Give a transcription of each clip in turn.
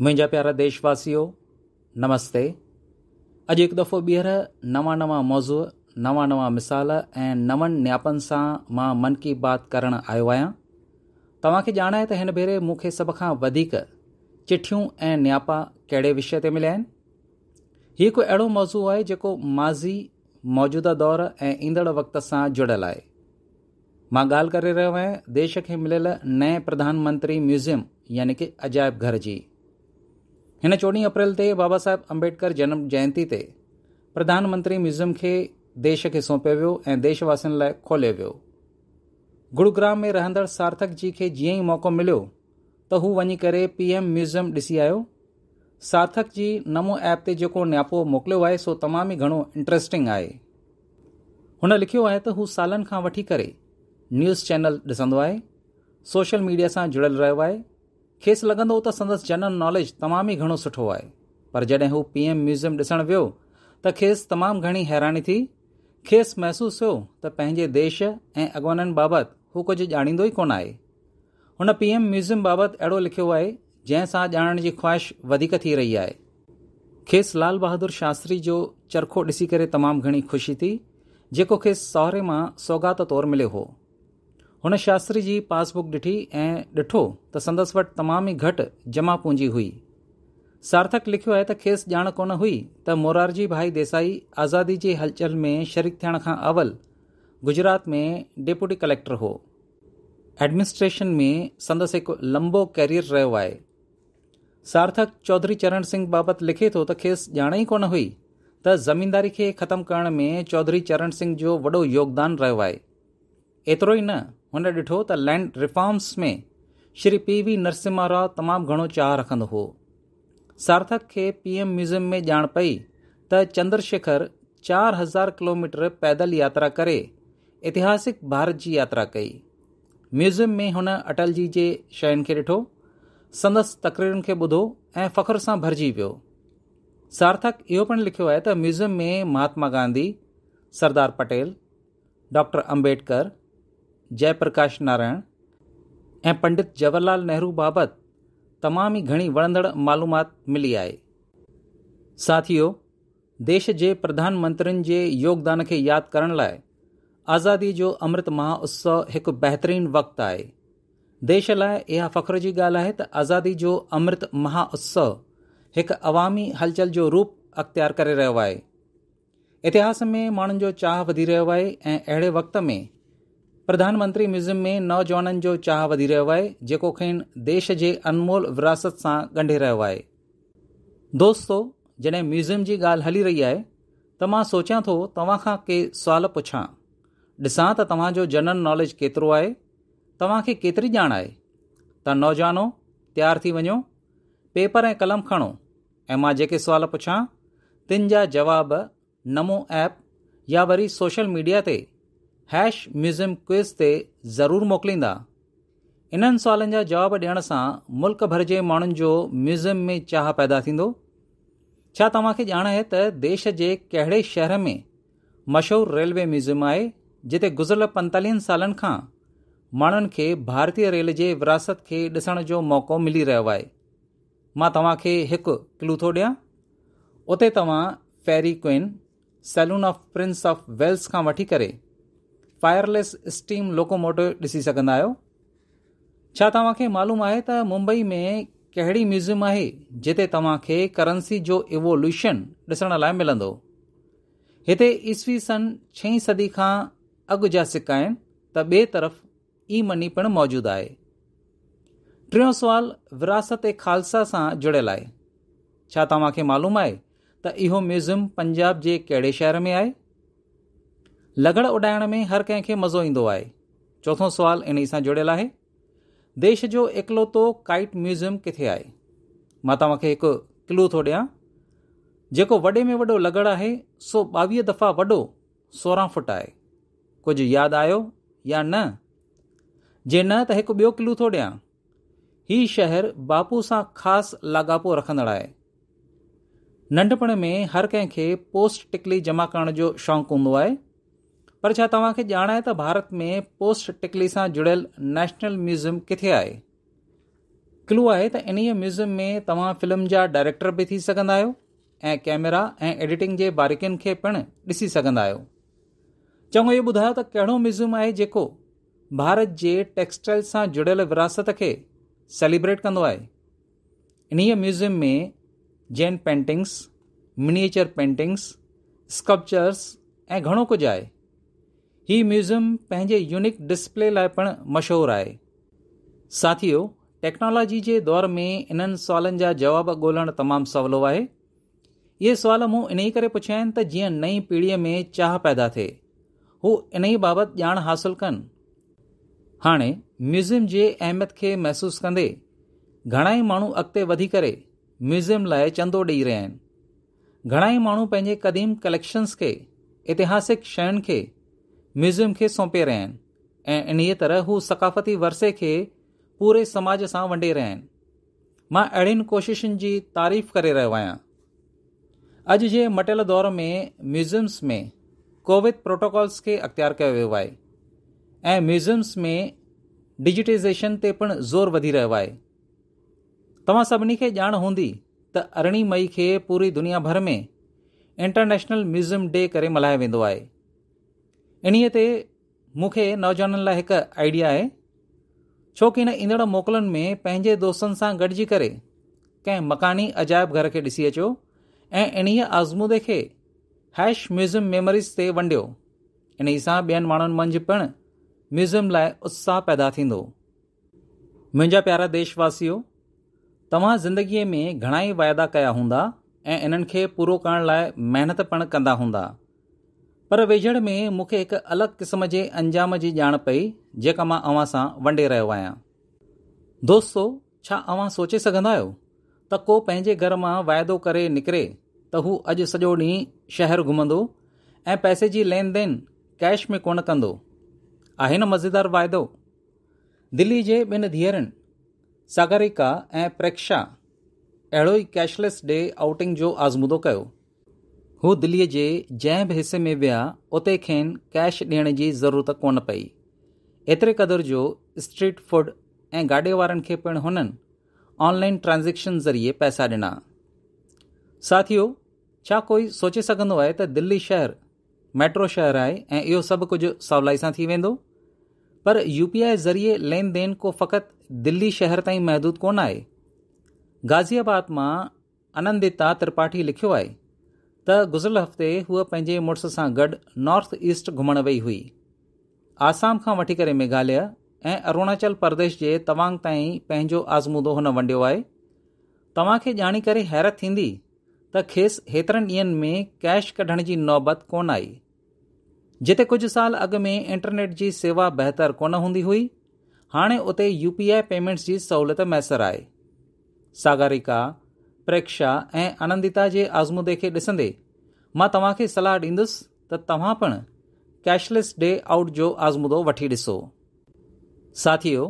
मुंहिंजा प्यारा देशवासियों नमस्ते अॼु हिकु दफ़ो ॿीहर नवां नवां मौज़ू नवां नवां मिसाल ऐं नवनि नियापनि सां मन की बात करण आयो आहियां तव्हांखे ॼाण आहे त भेरे मूंखे सभ खां वधीक चिठियूं ऐं नियापा विषय से मिलिया आहिनि हीउ हिकु मौज़ू है जो माज़ी मौजूदा दौर ए इंदड़ वक़्त से जुड़ियल आहे मां ॻाल्हि करे रहियो आहियां देश के मिलल नए प्रधानमंत्री म्यूज़ियम यानी कि अजायब घर की हिन चोॾहीं अप्रैल ते बाबा साहेब अम्बेडकर जनम जयंती ते प्रधानमंत्री म्यूज़ियम खे देश खे सौंपियो वियो ऐं देशवासियुनि लाइ खोलियो वियो गुरुग्राम में रहंदड़ सार्थक जी खे जीअं ई मौक़ो मिलियो त हू वञी करे पी एम म्यूज़ियम ॾिसी आयो सार्थक जी नमो ऐप ते जेको नियापो मोकिलियो आहे सो तमामु ई घणो इंट्रस्टिंग आहे हुन लिखियो आहे त हू सालनि खां वठी करे न्यूज़ चैनल ॾिसंदो आहे सोशल मीडिया सां जुड़ियल रहियो आहे खेसि लॻंदो त संदसि जनरल नॉलेज तमामु ई घणो सुठो आहे पर जॾहिं हू पीएम म्यूज़ियम ॾिसणु वियो त खेसि तमामु घणी हैरानी थी खेसि महिसूसु थियो त पंहिंजे देश ऐं अॻवाननि बाबति हू कुझु ॼाणींदो ई कोन आहे हुन पी एम म्यूज़ियम बाबति अहिड़ो लिखियो आहे जंहिं सां ॼाणण जी ख़्वाहिश वधीक थी रही आहे खेसि लाल बहादुर शास्त्री जो चरखो ॾिसी करे तमामु घणी ख़ुशी थी जेको खेसि सहुरे मां सौगात तौरु मिलियो हो हुन शास्त्री जी पासबुक ॾिठी ऐं ॾिठो त संदसि वटि तमामु ई घटि जमा पूंजी हुई सार्थक लिखियो आहे त खेसि ॼाण कोन हुई त मोरारजी भाई देसाई आज़ादी जी हलचल में शरीक थियण खां अवल गुजरात में डेप्यूटी कलेक्टर हो एडमिनिस्ट्रेशन में संदसि हिकु लंबो कैरियर रहियो आहे सार्थक चौधरी चरण सिंह बाबति लिखे थो त खेसि ॼाण ई कोन हुई त ज़मीनदारी खे ख़तमु करण में चौधरी चरण सिंह जो वॾो योगदान रहियो आहे एतिरो ई न हुन ॾिठो त लैंड रिफॉर्म्स में श्री पी वी नरसिमा राव तमामु घणो चाह रखंदो हो सार्थक खे पीएम म्यूज़ियम में ॼाण पई त चंद्र चारि हज़ार किलोमीटर पैदल यात्रा करे एतिहासिक भारत जी यात्रा कई म्यूज़ियम में हुन अटल जी जे शयुनि खे ॾिठो संदसि तकरीरुनि खे ॿुधो ऐं फ़ख्रु सां भरिजी वियो सार्थक इहो पिणु लिखियो आहे त म्यूज़ियम में महात्मा गांधी सरदार पटेल डॉक्टर अंबेडकर जयप्रकाश नारायण ए पंडित जवाहरलाल नेहरू बाबत तमाम ही घणी वणंदड़ मालूमात मिली आहे साथियो देश जे प्रधानमंत्री जे योगदान के याद कर लाइ आज़ादी जो अमृत महोत्सव हिकु बहितरीनु वक़्तु आहे देश लाइ इहा फ़ख्र की गाल है त आज़ादी जो अमृत महोत्सव एक अवामी हलचल जो रूप अख़्तियार कर रो आहे इतिहास में माण्हुनि जो चाह वधी रो है ऐं अहिड़े वक़्त में प्रधानमंत्री म्यूज़ियम में नौजवाननि जो चाह वधी रहियो आहे जेको खेन देश जे अनमोल विरासत सां ॻंढे रहियो आहे दोस्तो जॾहिं म्यूज़ियम जी ॻाल्हि हली रही आहे त मां सोचियां थो तव्हां खां कंहिं सुवाल पुछां ॾिसां त तव्हांजो जनरल नॉलेज केतिरो आहे तव्हां खे केतिरी ॼाण आहे त नौजवानो तयार थी वञो पेपर ऐं कलम खणो ऐं मां जेके सुवाल पुछां तिनि जा जवाब नमो ऐप या वरी सोशल मीडिया ते हैश म्यूज़ियम क्विज़ ते ज़रूरु मोकिलींदा इन्हनि सुवालनि जा जवाब ॾियण सां मुल्क़ भर जे माण्हुनि जो म्यूज़ियम में चाह पैदा थींदो छा तव्हांखे ॼाण आहे त देश जे कहिड़े शहर में मशहूरु रेलवे म्यूज़ियम आहे जिते गुज़िरियल पंतालीहनि सालनि खां माण्हुनि खे भारतीय रेल जे विरासत खे ॾिसण जो मौको मिली रहियो आहे मां तव्हां खे हिकु थो ॾियां उते तव्हां फेरी queen saloon of prince of Wales खां वठी करे फायरलेस स्टीम लोकोमोटिव ॾिसी सघंदा आहियो छा तव्हांखे मालूम आहे त मुंबई में कहिड़ी म्यूज़ियम आहे जिते तव्हां खे करंसी जो इवोल्यूशन ॾिसण लाइ मिलंदो हिते ईसवी सन छहीं सदी खां अॻु जा सिका आहिनि त ॿिए तरफ़ ई मनी पिणु मौज़ूदु आहे टियों सवाल विरासत खालसा सां जुड़ियल आहे छा तव्हां मालूम आहे त इहो म्यूज़ियम पंजाब जे कहिड़े शहर में आहे लगड़ उॾाइण में हर कंहिंखे मज़ो ईंदो आहे चोथों सुवाल इन सां जुड़ियल आहे देश जो एकलोतो काइट म्यूज़ियम किथे आहे मां तव्हांखे हिकु क्लू थो ॾियां जेको वॾे में वॾो लगड़ आहे सो ॿावीह दफ़ा वॾो सोरहं फुट आहे कुझु यादि आयो या न जे न त हिकु ॿियो क्लू थो ॾियां हीउ शहर बापू सां ख़ासि लाॻापो रखंदड़ु आहे नंढपण में हर कंहिंखे पोस्ट टिकली जमा करण जो शौक़ु हूंदो आहे पर छा तव्हांखे ॼाण आहे त भारत में पोस्ट टिकली सां जुड़ियल नेशनल म्यूज़ियम किथे आहे क्लू आहे त इन्हीअ म्यूज़ियम में तव्हां फ़िल्म जा डायरेक्टर बि थी सघंदा आहियो ऐं कैमरा ऐं एडिटिंग जे बारीकियुनि खे पिणु ॾिसी सघंदा आहियो चङो इहो ॿुधायो त कहिड़ो म्यूज़ियम आहे जेको भारत जे टेक्सटाइल सां जुड़ियल विरासत खे सेलिब्रेट कंदो आहे इन्हीअ म्यूज़ियम में Jain paintings miniature paintings sculptures ऐं घणो कुझु आहे ही म्यूज़ियम पंहिंजे यूनिक डिस्प्ले लाइ पिण मशहूरु आहे साथियो टेक्नोलॉजी जे दौर में इन्हनि सवालनि जा जवाब ॻोल्हणु तमामु सवलो आहे इहे सुवाल मूं इन ई करे पुछिया आहिनि त जीअं नई पीढ़ीअ में चाह पैदा थिए हू इन ई बाबति ॼाण हासिलु कनि हाणे म्यूज़ियम जे अहमियत खे महिसूसु कंदे घणाई माण्हू अॻिते वधी करे म्यूज़ियम लाइ चंदो ॾेई रहिया आहिनि घणाई माण्हू पंहिंजे क़दीम कलेक्शन्स खे इतिहासिक शयुनि खे म्यूज़ियम खे सौंपे रहिया आहिनि ऐं इन्हीअ तरह हू सकाफ़ती वरसे खे पूरे समाज सां वंडे रहिया आहिनि मां अहिड़ियुनि कोशिशुनि जी तारीफ़ करे रहियो आहियां अॼु जे मटियल दौर में म्यूज़ियम्स में कोविड प्रोटोकॉल्स खे अख़्तियार कयो वियो आहे ऐं म्यूज़ियम्स में डिजिटाइज़ेशन ते पिणु ज़ोर वधी रहियो आहे तव्हां सभिनी खे ॼाण हूंदी त अरिड़हीं मई खे पूरी दुनिया भर में इंटरनेशनल म्यूज़ियम डे करे मल्हायो वेंदो आहे इन्हीअ ते मूंखे नौजवाननि लाइ हिकु आइडिया आहे छो की इन ईंदड़ मोकिलनि में पंहिंजे दोस्तनि सां गॾिजी करे कंहिं मकानी अजायब घर खे ॾिसी अचो ऐं इन्हीअ आज़मूदे खे हैश म्यूज़ियम मेमरीस ते वंडियो इन्हीअ सां ॿियनि माण्हुनि मंझि पिणु म्यूज़ियम लाइ उत्साह पैदा थींदो मुंहिंजा प्यारा देशवासियो तव्हां ज़िंदगीअ में घणाई वाइदा कया हूंदा ऐं इन्हनि खे पूरो करण लाइ महिनत पिणु कंदा हूंदा पर वेझण में मूंखे हिकु अलॻि क़िस्म जे अंजाम जी ॼाण पई जेका मां अव्हां सां वंडे रहियो आहियां दोस्तो छा अव्हां सोचे सघंदा आहियो त को पंहिंजे घर मां वाइदो करे निकिरे त हू अॼु सॼो ॾींहुं शहर घुमंदो ऐं पैसे जी लेन देन कैश में कोन कंदो आहे न मज़ेदार वाइदो दिल्ली जे ॿिनि धीअरुनि सागरिका ऐं प्रेक्षा अहिड़ो ई कैशलेस डे आउटिंग जो आज़मूदो कयो हू दिल्लीअ जे जंहिं बि हिसे में विया उते खेनि कैश ॾियण जी ज़रूरत कोन पई एतिरे क़दुरु जो स्ट्रीट फ़ूड ऐं गाॾे वारनि खे पिणु हुननि ऑनलाइन ट्रांज़ेक्शन ज़रिए पैसा ॾिना साथियो छा कोई सोचे सघंदो आहे त दिल्ली शहर मेट्रो शहर आहे ऐं इहो सभु कुझु सवलाई सां थी वेंदो पर यू पी आई ज़रिए लेन देन को फ़क़ति दिल्ली शहर ताईं महदूदु कोन आहे गाज़ियाबाद मां अनंदिता त्रिपाठी लिखियो आहे त गुज़िरियल हफ़्ते हूअ पंहिंजे मुड़ुस सां गॾु नॉर्थ ईस्ट घुमण वई हुई आसाम खां वठी करे मेघालय ऐं अरुणाचल प्रदेश जे तवांग ताईं पंहिंजो आज़मूदो हुन वंडियो आहे तव्हां खे ॼाणे करे हैरत थींदी त खेसि हेतिरनि ॾींहनि में कैश कढण जी नौबत कोन आई जिते कुझु साल अॻु में इंटरनेट जी सेवा बहितर कोन हूंदी हुई हाणे उते यू पी आई पेमेंट्स जी सहूलियत मैसर आहे सागरिका प्रेक्षा ऐं आनंदिता जे आज़मूदे खे ॾिसंदे मां तव्हां सलाह ॾींदुसि त तव्हां पिणु कैशलेस डे आउट जो आज़मूदो वठी ॾिसो साथियो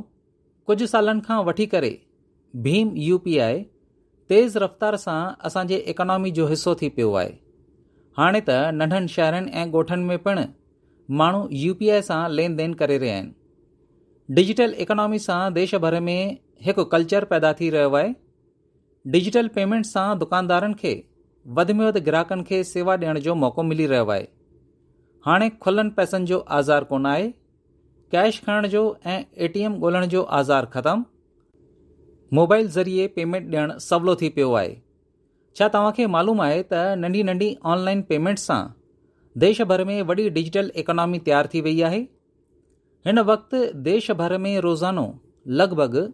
कुझु सालनि खां वठी करे भीम यू पी आई तेज़ रफ़्तार सां असांजे इकोनॉमी जो हिसो थी पियो आहे हाणे त नंढनि शहरनि ऐं ॻोठनि में पिण माण्हू यू पी आई सां लेन देन करे रहिया आहिनि डिजिटल इकोनॉमी सां देश भर में हिकु कल्चर पैदा थी रहियो आहे डिजिटल पेमेंट सां दुकानदारनि खे वधि में वधि ग्राहकनि खे सेवा ॾियण जो मौक़ो मिली रहियो आहे हाणे खुलनि पैसनि जो आज़ार कोन आहे कैश खणण जो ऐं एटीएम ॻोल्हण जो आज़ार ख़तमु मोबाइल ज़रिए पेमेंट ॾियणु सवलो थी पियो आहे छा तव्हां मालूम आहे त नंढी नंढी ऑनलाइन पेमेंट सां देश भर में वॾी डिजिटल इकोनॉमी तयार थी वई आहे हिन वक़्ति देश भर में रोज़ानो लॻभॻि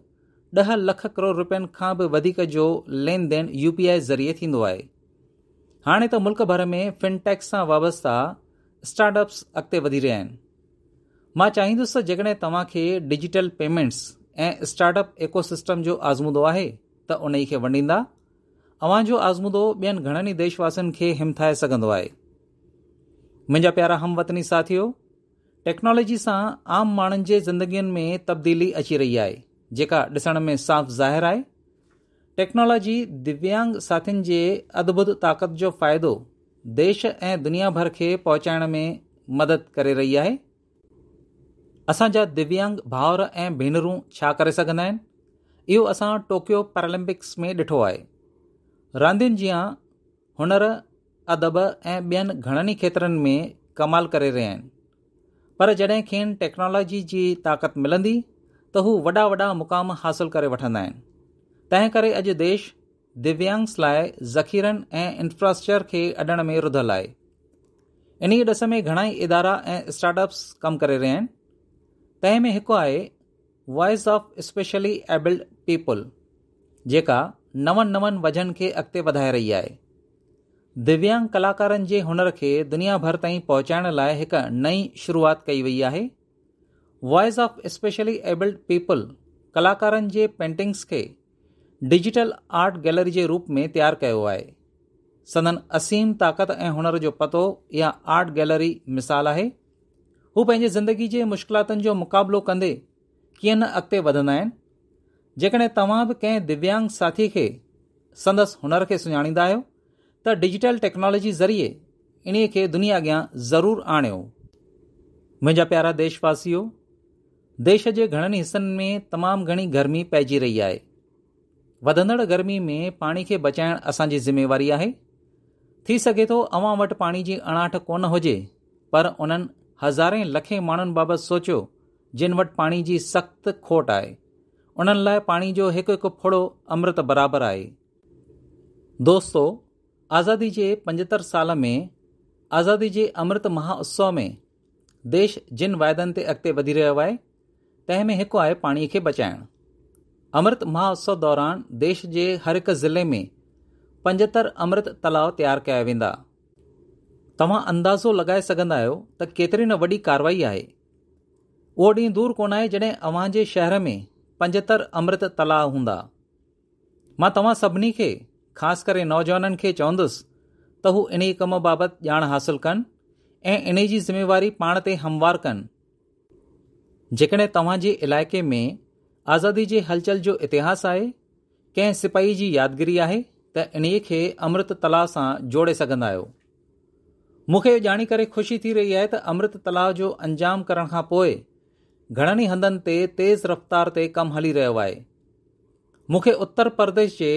ॾह लख करोड़ रुपियनि खां बि वधीक जो लेन देन यू पी आई ज़रिए थींदो आहे हाणे त मुल्क भर में फिनटेक्स सां वाबस्ता स्टार्टअप्स अॻिते वधी रहिया आहिनि मां चाहींदुसि त जेकॾहिं तव्हांखे डिजिटल पेमेंट्स ऐं स्टार्टअप अप इकोसिस्टम जो आज़मूदो आहे त उन खे वंडींदा तव्हांजो आज़मूदो ॿियनि घणनि ई देशवासियुनि खे हिमथाए सघंदो आहे मुंहिंजा प्यारा हमवतनी साथियो टेक्नोलॉजी सां आम माण्हुनि जे ज़िंदगीअ में तब्दीली अची रही आहे जेका ॾिसण में साफ़ ज़ाहिरु आहे टेक्नोलॉजी दिव्यांग साथियुनि जे अद्भुत ताक़त जो फ़ाइदो देश ऐं दुनिया भर खे पहुचाइण में मदद करे रही आहे असांजा दिव्यांग भाउर ऐं भेनरूं छा करे सघंदा आहिनि इहो असां टोकियो पैरालंपिक्स में ॾिठो आहे रांदियुनि जीअं हुनर अदब ऐं ॿियनि घणनि खेत्रनि में कमाल करे रहिया आहिनि पर जॾहिं खेनि टेक्नोलॉजी जी ताक़त मिलंदी त हू वॾा वॾा मुक़ाम हासिल करे वठंदा आहिनि तंहिं करे अॼु देश दिव्यांग्स लाइ ज़खीरनि ऐं इंफ्रास्ट्रक्चर खे अॾण में रुधल आहे इन्हीअ ॾिस में घणाई इदारा ऐं स्टार्टअप्स अप्स कमु करे रहिया आहिनि तंहिं में हिकु आहे voice of specially abled people जेका नवनि नवनि वज़न खे अॻिते वधाए रही आहे दिव्यांग कलाकारनि जे हुनर खे दुनिया भर ताईं पहुचाइण लाइ हिक नई शुरुआति कई वई आहे voice of specially abled people कलाकारनि जे पेंटिंग्स खे डिजिटल आर्ट गैलरी जे रूप में तैयार किया आहे सदन असीम ताक़त ऐं हुनर जो पतो या आर्ट गैलरी मिसाल आहे हू पंहिंजे ज़िंदगी जे मुश्किलातुनि जो मुक़ाबिलो कंदे कीअं न अॻिते वधंदा आहिनि जेकॾहिं तव्हां बि कंहिं दिव्यांग साथी खे संदसि हुनर खे सुञाणींदा आहियो त डिजिटल टेक्नोलॉजी ज़रिए इन्हीअ खे दुनिया अॻियां ज़रूरु आणियो मुंहिंजा प्यारा देशवासियो देश जे घणनि हिसनि में तमामु घणी गर्मी पइजी रही आहे वधंदड़ गर्मी में पाणी खे बचाइण असांजी ज़िमेवारी आहे थी सघे थो अवां वटि पाणी जी अणाठ कोन हुजे पर उन्हनि हज़ारे लखे माण्हुनि बाबति सोचियो जिन वटि पाणी जी सख़्तु खोट आहे उन्हनि लाइ पाणी जो हिकु हिकु फोड़ो अमृत बराबरि आहे दोस्तो आज़ादी जे पंजहतरि साल में आज़ादी जे अमृत महा में देश जिन वाइदनि ते अॻिते वधी रहियो आहे तंहिं में हिकु आहे पाणीअ खे बचाइणु अमृत महोत्सव दौरान देश जे हर हिकु ज़िले में पंजहतरि अमृत तलाउ तयारु कया वेंदा तव्हां अंदाज़ो लॻाए सघंदा आहियो त केतिरी न वॾी कारवाई आहे उहो ॾींहुं दूरि कोन आहे जॾहिं अव्हां जे शहर में पंजहतरि अमृत तलाउ हूंदा मां तव्हां सभिनी खे ख़ासि करे नौजवाननि खे चवंदुसि त हू इन कम बाबति ॼाण हासिलु कनि ऐं इन जी ज़िमेवारी पाण ते हमवार कनि जेकॾहिं तव्हां जे इलाइक़े में आज़ादी जे हलचल जो इतिहास आहे कंहिं सिपाही जी यादगिरी आहे त इन्हीअ खे अमृत तलाउ सां जोड़े सघंदा आहियो मूंखे ॼाणी करे खु़शी थी रही आहे त अमृत तलाउ जो अंजाम करण खां पोइ घणनि ई हंधनि ते तेज़ रफ़्तार ते कमु हली रहियो आहे मूंखे उत्तर प्रदेश जे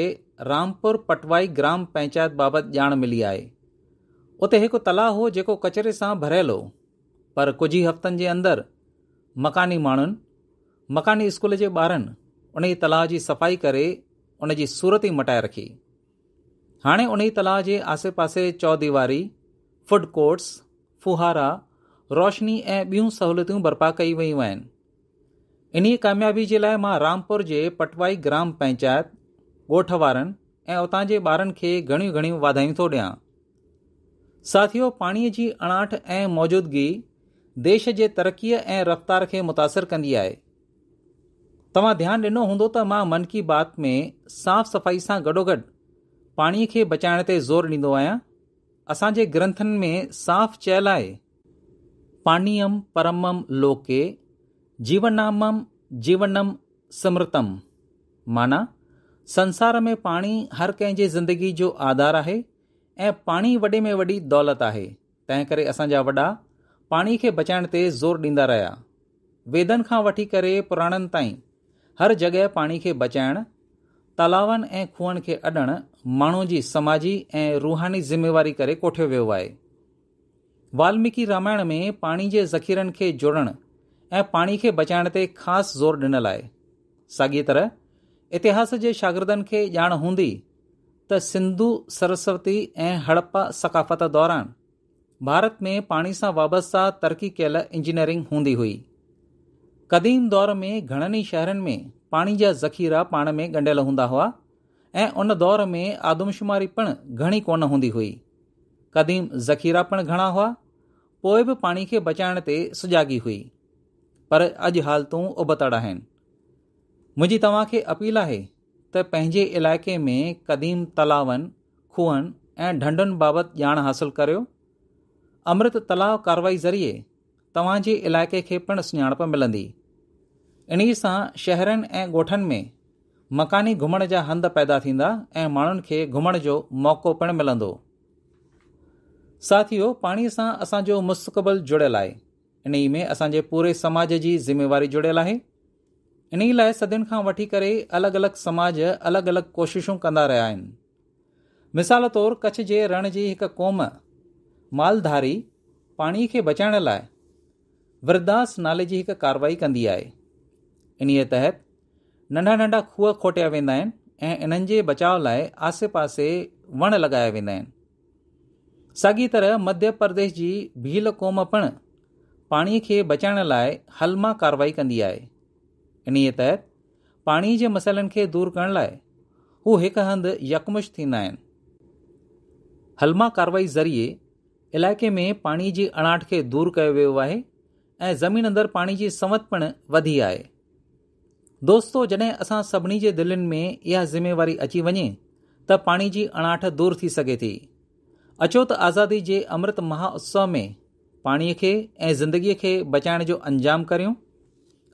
रामपुर पटवाई ग्राम पंचायत बाबति ॼाण मिली आहे उते हिकु तलाउ हो जेको कचरे सां भरियलु हो पर कुझु ई हफ़्तनि जे अंदरि मकानी माण्हुनि मकानी स्कूल जे ॿारनि उन ई तलाउ जी सफ़ाई करे उन जी सूरत ई मटाए रखी हाणे उन ई तलाउ जे आसे पासे चौदीवारी फूड कोर्ट्स फुहारा रोशनी ऐं बियूं सहूलियतूं बर्पा कई वयूं आहिनि इन्हीअ कामयाबी जे लाइ मां रामपुर जे पटवाई ग्राम पंचायत ॻोठ वारनि ऐं उतां जे ॿारनि खे घणियूं घणियूं वाधायूं थो ॾियां साथियो पाणीअ जी अणाठ ऐं मौजूदगी देश जे तरक़ीअ ऐं रफ़्तार खे मुतासिर कंदी आहे तव्हां ध्यानु ॾिनो हूंदो त मां मन की बात में साफ़ सफ़ाई सां गॾोगॾु पाणीअ खे बचाइण ते ज़ोर ॾींदो आहियां असांजे ग्रंथनि में साफ़ चयल आहे पानीयम परमम लोके जीवनामम जीवनम समृतम माना संसार में पाणी हर कंहिंजे ज़िंदगी जो आधार आहे ऐं पाणी वॾे में वॾी दौलत आहे तंहिं करे असांजा वॾा पाणी खे बचाइण ते ज़ोर ॾींदा रहिया वेदनि खां वठी करे पुराणनि ताईं हर जॻहि पाणी खे बचाइण तलाउनि ऐं खूहनि खे अॾण माण्हू जी समाजी ऐं रुहानी ज़िमेवारी करे कोठियो वियो आहे वाल्मीकि रामायण में पाणी जे ज़ख़ीरनि खे जोड़ण ऐं पाणी खे बचाइण ते ख़ासि ज़ोर ॾिनल आहे साॻिए तरह इतिहास जे शागिर्दनि खे ॼाण हूंदी त सिंधु सरस्वती ऐं हड़प्पा सकाफ़त दौरान भारत में पाणी सां वाबस्ता तरक़ी कयल इंजीनियरिंग हूंदी हुई क़दीम दौर में घणनि ई शहरनि में पाणी जा ज़ख़ीरा पाण में ॻंढियल हूंदा हुआ ऐं उन दौर में आदमशुमारी पिणु घणी कोन हूंदी हुई क़दीम ज़ख़ीरा पिणु घणा हुआ पोइ बि पाणी खे बचाइण ते सुजाॻी हुई पर अॼु हालतूं उबतड़ आहिनि मुंहिंजी तव्हां खे अपील आहे त पंहिंजे इलाइक़े में कदीम तलावनि खूहनि ऐं ढंढनि बाबति ॼाण हासिलु करियो अमृत तलाउ कार्रवाई ज़रिए तव्हां जे इलाइक़े खे पिणु सुञाणप मिलंदी इन्हीअ सां शहरनि ऐं ॻोठनि में मकानी घुमण जा हंध पैदा थींदा ऐं माण्हुनि खे घुमण जो मौक़ो पिणु मिलंदो साथ पाणीअ सां असांजो मुस्तक़बल जुड़ियल आहे इन्हीअ में असांजे पूरे समाज जी ज़िमेवारी जुड़ियल आहे इन्हीअ लाइ सदियुनि खां वठी करे अलॻि अलॻि समाज अलॻि अलॻि कोशिशू कंदा रहिया आहिनि मिसाल तौरु कच्छ जे रण जी हिकु क़ौम मालधारी पाणीअ खे बचाइण लाइ वृदास नाले जी हिकु कारवाई कंदी आहे इन्हीअ तहत नंढा नंढा खूह खोटिया वेंदा आहिनि ऐं इन्हनि जे बचाव लाइ आसे पासे वण लॻाया वेंदा आहिनि साॻी तरह मध्य प्रदेश जी भील क़ौम पिणु पाणीअ खे बचाइण लाइ हलमा कारवाई कंदी आहे इन्हीअ तहत पाणी जे मसइलनि खे दूर करण लाइ हू हिकु हंधि यकमुश थींदा आहिनि हलमा कार्रवाई ज़रिए इलाइक़े में पाणी जी अणाट खे दूरि कयो वियो आहे ऐं ज़मीन अंदरि पाणी जी समत पिणु वधी आहे दोस्तो जॾहिं असां सभिनी जे दिलनि में इहा ज़िमेवारी अची वञे त पाणी जी अणाठ दूरि थी सघे थी अचो त आज़ादी जे अमृत महाउत्सव में पाणीअ खे ऐं ज़िंदगीअ खे बचाइण जो अंजाम करियूं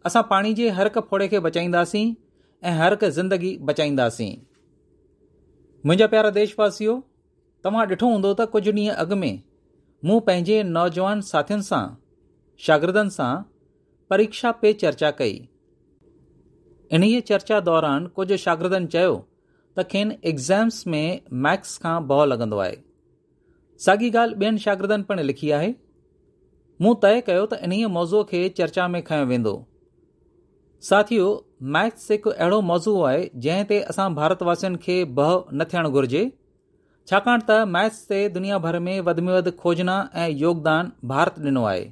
असां पाणी जे हर हिकु फोड़े खे बचाईंदासीं ऐं हर हिकु ज़िंदगी बचाईंदासीं मुंहिंजा प्यारा देशवासियो तव्हां ॾिठो हूंदो त कुझु ॾींहं अॻु में मूं पंहिंजे नौजवान साथियुनि सां शागिर्दनि सां परीक्षा पे चर्चा कई इन्हीअ चर्चा दौरान कुझु शागिर्दनि चयो त खेनि एग्ज़ाम्स में मैक्स खां भउ लॻंदो आहे साॻी ॻाल्हि ॿियनि शागिर्दनि पिणु लिखी आहे मूं तइ कयो त इन्हीअ मौज़ूअ खे चर्चा में खयो वेंदो साथियो मैक्स हिकु अहिड़ो मौज़ू आहे जंहिं ते असां भारतवासियुनि खे भउ न थियणु घुरिजे छाकाणि त मैथ्स ते दुनिया भर में वधि में वधि खोजना ऐं योगदान भारत ॾिनो आहे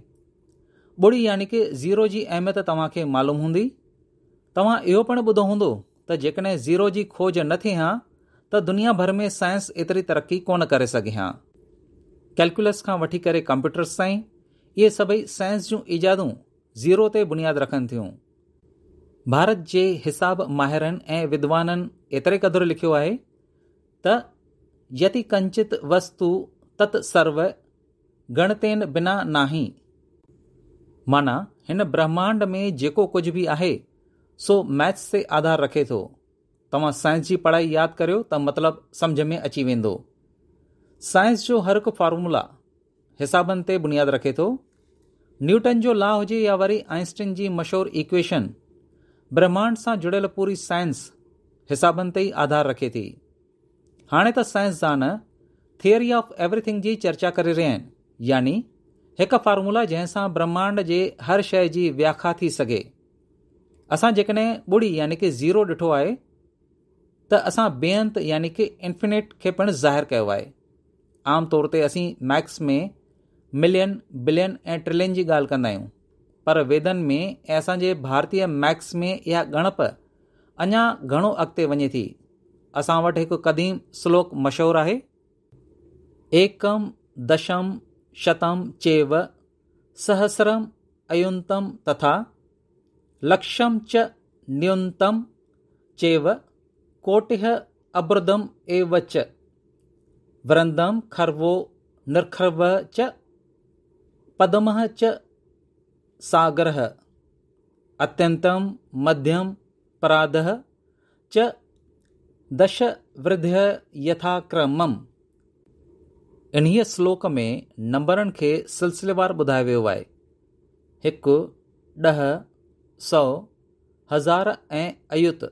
ॿुड़ी यानी की ज़ीरो जी अहमियत तव्हां खे मालूम हूंदी तव्हां इहो पिणु ॿुधो हूंदो त जेकॾहिं ज़ीरो जी खोज न थिए हा त दुनिया भर में साइंस एतिरी तरक़ी कोन करे सघे हा कैलकुलस खां वठी करे कंप्यूटर्स ताईं इहे सभई साइंस जूं ईजादूं ज़ीरो ते बुनियादु रखनि थियूं भारत जे हिसाब माहिरनि ऐं विद्वाननि एतिरे क़दुरु लिखियो आहे त यति कंचित वस्तु तत्सर्व गणतेन बिना नाही माना हिन ब्रह्मांड में जेको कुछ भी आहे सो मैथ्स से आधार रखे थो तव्हां साइंस जी पढ़ाई याद करो त मतलब समझ में अची वेंदो साइंस जो हर हिकु फार्मूला हिसाबनि ते बुनियादु रखे थो न्यूटन जो ला हुजे या वरी आइंस्टीन जी मशहूर इक्वेशन ब्रह्मांड से जुड़ियल पूरी साइंस हिसाबनि ते ही आधार रखे थी हाणे त साइंसदान थियरी ऑफ़ एवरीथिंग जी चर्चा करे रहिया आहिनि यानी हिकु फॉर्मुला जंहिंसां ब्रह्मांड जे हर शइ जी व्याख्या थी सघे असां जेकॾहिं ॿुड़ी यानी की ज़ीरो ॾिठो आहे त असां बेअंत यानी की इन्फिनिट खे पिणु ज़ाहिरु कयो आहे आम तौर ते असीं मैक्स में मिलियन बिलियन ऐं ट्रिलियन जी ॻाल्हि कंदा आहियूं पर वेदनि में ऐं असांजे भारतीय मैक्स में इहा ॻणप अञा घणो अॻिते वञे थी असां वटि हिकु क़दीम श्लोक मशहूरु आहे एकम दशम शतम चेव सहस्रम अयुंतम तथा लक्षम च न्यूनतम चेव कोटिः अब्रदम एव च वृंदम खर्वो निर्खर्व च पदम च सागर अत्यंतम मध्यम पराद च दश वृद्ध यथाक्रमम इन्हीअ श्लोक में नंबरनि खे सिलसिलेवार ॿुधायो वियो आहे हिकु ॾह सौ हज़ार ऐं अयुत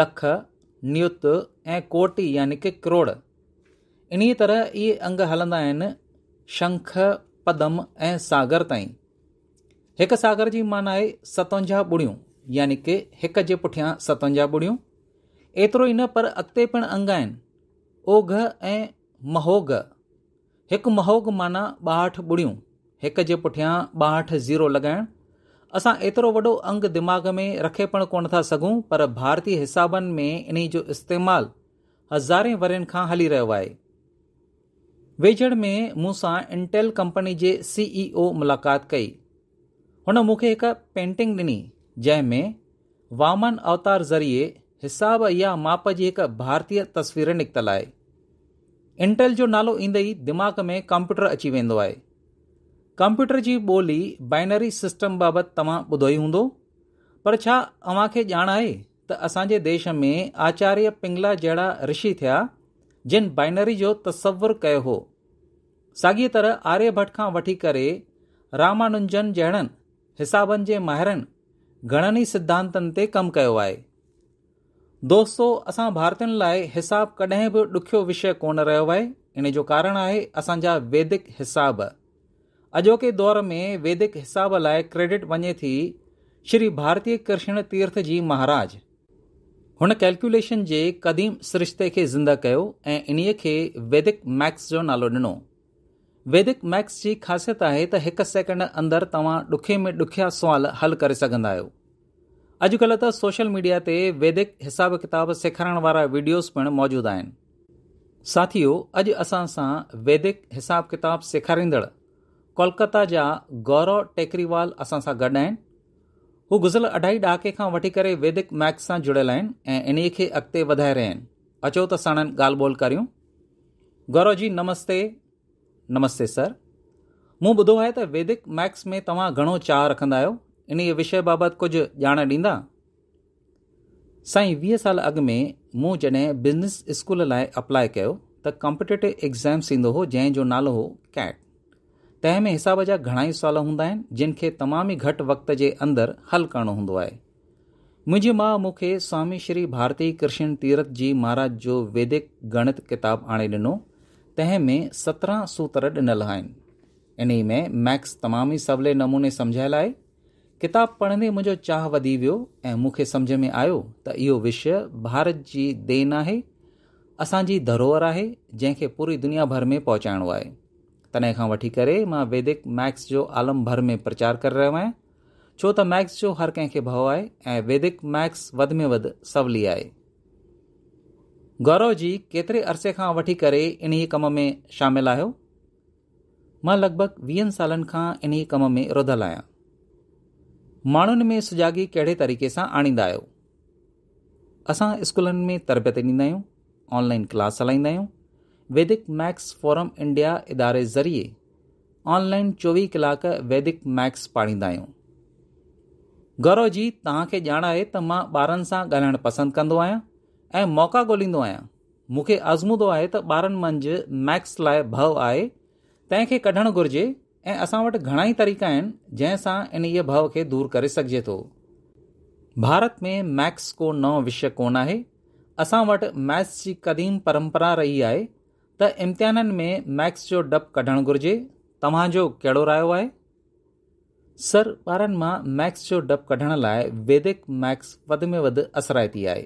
लख नियुत ऐं कोटि यानी की करोड़ इन्हीअ तरह इहे अंग हलंदा आहिनि शंख पदम ऐं सागर ताईं हिकु सागर जी माना आहे सतवंजाहु ॿुड़ियूं यानी कि हिक जे पुठियां सतवंजाहु ॿुड़ियूं एतिरो ई न पर अॻिते पिणु अंग आहिनि ओघ ऐं महोग हिकु महोग माना ॿाहठि ॿुड़ियूं हिक जे पुठियां ॿाहठि ज़ीरो लॻाइणु असां एतिरो वॾो अंग दिमाग़ में रखे पिणु कोन था सघूं पर भारतीय हिसाबनि में इन जो इस्तेमालु हज़ारे वरनि खां हली रहियो आहे वेझड़ में मूं सां इंटेल कंपनी जे सीईओ e मुलाक़ात कई हुन मूंखे हिकु पेंटिंग ॾिनी जंहिं में वामन अवतार ज़रिए हिसाब या माप जी हिकु भारतीय तस्वीर निकितलु आहे इंटेल जो नालो ईंदे ई दिमाग़ में कंप्यूटर अची वेंदो आहे कंप्यूटर जी ॿोली बाइनरी सिस्टम बाबति तव्हां ॿुधो ई हूंदो पर छा अव्हां खे ॼाण आहे त असांजे देश में आचार्य पिंगला जहिड़ा ऋषि थिया जिन बाइनरी जो तस्वुरु कयो हो साॻीअ तरह आर्यभट्ट खां वठी करे रामानुजन जहिड़नि हिसाबनि जे माहिरनि घणनि ई सिद्धांतनि ते कमु कयो आहे दोस्तो असां भारतियुनि लाइ हिसाब कॾहिं बि ॾुख्यो विषय कोन रहियो आहे इन जो कारण आहे असांजा वैदिक हिसाब अॼोके दौर में वैदिक हिसाब लाइ क्रेडिट वञे थी श्री भारतीय कृष्ण तीर्थ जी महाराज हुन कैलकुलेशन जे क़दीम सिरिश्ते खे ज़िंदा कयो ऐं इन्हीअ खे वैदिक मैक्स जो नालो ॾिनो वैदिक मैक्स जी ख़ासियत आहे त हिक सैकेंड अंदरि तव्हां ॾुखे में ॾुखिया सुवाल हल करे सघंदा आहियो अॼुकल्ह त सोशल मीडिया ते वैदिक हिसाब किताब सेखारण वारा वीडियोस पिणु मौजूदु आहिनि साथियो अॼु असां सां वैदिक हिसाब किताब सेखारींदड़ कोलकाता जा गौरव टेकरीवाल असां सां गॾु आहिनि हू गुज़रियल अढाई ॾहाके खां वठी करे वैदिक मैक्स सां जुड़ियल आहिनि ऐं इन्हीअ खे अॻिते वधाए रहिया आहिनि अचो त साणनि ॻाल्हि ॿोल करियूं गौरव जी नमस्ते नमस्ते सर मूं ॿुधो आहे त वैदिक मैक्स में तव्हां घणो चाह रखंदा आहियो इन विषय बाबति कुझु ॼाण ॾींदा साईं वीह साल अॻु में मूं जॾहिं बिज़नेस स्कूल लाइ अप्लाए कयो त कॉम्पिटेटिव एग्ज़ाम्स ईंदो हो जंहिंजो नालो हो कैट तंहिं में हिसाब जा घणा ई सुवाल हूंदा आहिनि जिन खे तमामु ई घटि वक़्त जे अंदरि हल करणो हूंदो आहे मुंहिंजी माउ मूंखे स्वामी श्री भारती कृष्ण तीरथ जी महाराज जो वैदिक गणित किताबु आणे ॾिनो तंहिं में सत्रहं सूत्र ॾिनल आहिनि इन में मैक्स तमामु ई सवले नमूने सम्झायल आहे किताब पढ़ने मुंहिंजो चाह वधी वियो ऐं मूंखे सम्झ में आयो त इहो विषय भारत जी देन आहे असांजी धरोहर आहे जंहिंखे पूरी दुनिया भर में पहुचाइणो आहे तॾहिं खां वठी करे मां वैदिक मैक्स जो आलम भर में प्रचार करे रहियो आहियां छो त मैक्स जो हर कंहिंखे भाव आहे ऐं वैदिक मैक्स वधि में वधि सवली आहे गौरव जी केतिरे अरसे खां वठी करे इन्हीअ कम में शामिल आहियो मां लॻभॻि वीहनि सालनि खां इन्हीअ कम में रुधल आहियां माण्हुनि में सुजाॻी कहिड़े तरीक़े सां आणींदा आहियो असां स्कूलनि में तरबियत ॾींदा आहियूं ऑनलाइन क्लास हलाईंदा आहियूं वैदिक मैक्स फोरम इंडिया इदारे ज़रिए ऑनलाइन चोवीह कलाक वैदिक मैक्स पाढ़ींदा आहियूं गौरव जी तव्हांखे ॼाण आहे त मां ॿारनि सां ॻाल्हाइणु पसंदि कंदो आहियां ऐं मौक़ा ॻोल्हींदो आहियां मूंखे आज़मूदो आहे त ॿारनि मंझि मैक्स लाइ भउ आहे तंहिंखे कढणु घुरिजे ऐं असां वटि घणाई तरीक़ा आहिनि जंहिंसां इन इहे भाव खे दूरि करे सघिजे थो भारत में मैक्स को नओ विषय कोन आहे असां वटि मैथ्स जी कदीम परंपरा रही आहे त इम्तिहाननि में मैक्स जो डपु कढणु घुरिजे तव्हांजो कहिड़ो रायो आहे सर ॿारनि मां मैक्स जो डपु कढण लाइ वैदिक मैक्स वधि में वधि असराइती आहे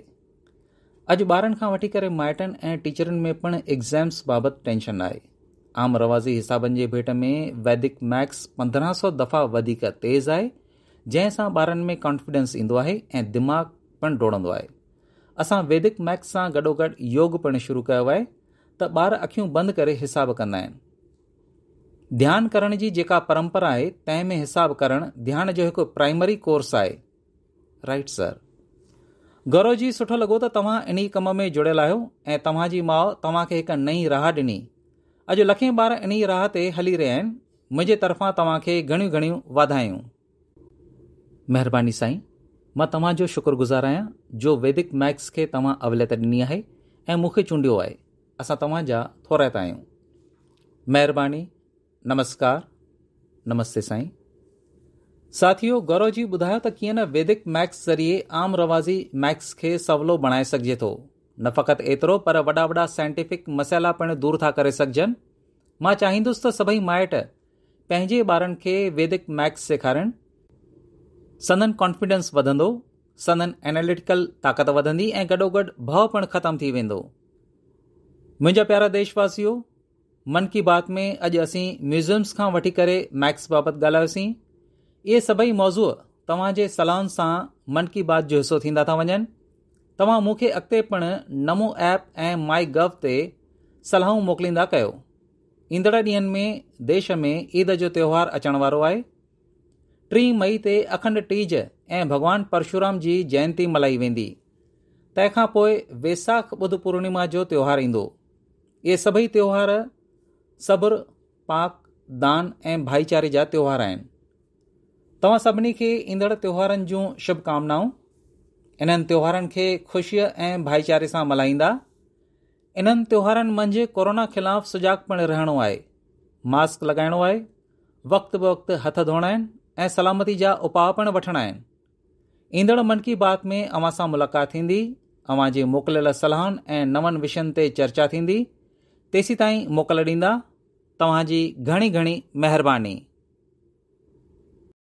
अॼु ॿारनि खां वठी करे माइटनि ऐं टीचरुनि में पिणु एग्ज़ाम्स बाबति टेंशन आहे आम रवाज़ी हिसाबनि जे भेट में वैदिक मैक्स पंद्रहं सौ दफ़ा वधीक तेज़ आहे जंहिंसां ॿारनि में कॉन्फिडेंस ईंदो आहे ऐं दिमाग़ पिणु डोड़ंदो आहे असां वैदिक मैक्स सां गॾोगॾु योग पिणु शुरू कयो आहे त ॿार अखियूं बंदि करे हिसाबु कंदा आहिनि ध्यानु करण जी जेका परंपरा आहे तंहिं में हिसाबु करणु ध्यान जो हिकु प्राइमरी कोर्स आहे राइट सर गौरव जी सुठो लॻो त तव्हां इन कम में जुड़ियल आहियो ऐं तव्हांजी माउ तव्हांखे हिकु नई राह ॾिनी अॼु लखे ॿार इन्हीअ राह ते हली रहिया आहिनि मुंहिंजे तरफ़ां तव्हांखे घणियूं घणियूं वाधायूं महिरबानी साईं मां तव्हांजो शुक्रगुज़ार आहियां जो वैदिक मैक्स खे तव्हां अवलियत ॾिनी आहे ऐं मूंखे चूंडियो आहे असां तव्हांजा थोरा आहियूं महिरबानी नमस्कार नमस्ते साईं साथियो गौरव जी ॿुधायो त कीअं न वैदिक मैक्स ज़रिए आम रवाज़ी मैक्स खे सवलो बणाए सघिजे थो न फ़क़ति एतिरो पर वॾा वॾा साइंटिफिक मसइला पिणु दूरि था करे सघजनि मां चाहींदुसि त सभई माइट पंहिंजे ॿारनि खे वैदिक मैक्स सेखारनि सनन कॉन्फिडेंस वधंदो सदन एनालिटिकल ताक़त वधंदी ऐं गॾोगॾु भउ पिणु ख़तमु थी वेंदो मुंहिंजा प्यारा देशवासियो मन की बात में अॼु असीं म्यूज़ियम्स खां वठी करे मैक्स बाबति ॻाल्हायोसीं इहे सभई मौज़ूअ तव्हांजे सलाहुनि सां मन की बात जो हिसो थींदा था वञनि तव्हां मूंखे अॻिते पिणु नमो ऐप ऐं माई गव ते सलाहूं मोकिलींदा कयो ईंदड़ ॾींहनि में देश में ईद जो त्योहारु अचण वारो आहे मई ते अखंड टीज ऐं भॻवानु परशुराम जी जयंती मल्हाई वेंदी तंहिंखां पोइ वेसाख बुध पूर्णिमा जो त्योहारु ईंदो इहे सभई त्योहार सब्र पाक दान ऐं भाईचारे जा त्योहार आहिनि तव्हां सभिनी खे ईंदड़ त्योहारनि जूं शुभकामनाऊं इन्हनि त्योहारनि खे खु़शीअ ऐं भाईचारे सां मल्हाईंदा इन्हनि त्योहारनि मंझि कोरोना ख़िलाफ़ु सुजाॻ पिणु रहणो आहे मास्क लॻाइणो आहे वक़्त बे वक़्तु हथ धोइणा आहिनि ऐं सलामती जा उपाउ पिणु वठणा आहिनि ईंदड़ मन की बात में अवां सां मुलाक़ात थींदी अव्हां जे मोकिलियल सलाहनि ऐं नवनि विषयनि ते चर्चा थींदी तेसी ताईं मोकल ॾींदा तव्हां जी घणी घणी महिरबानी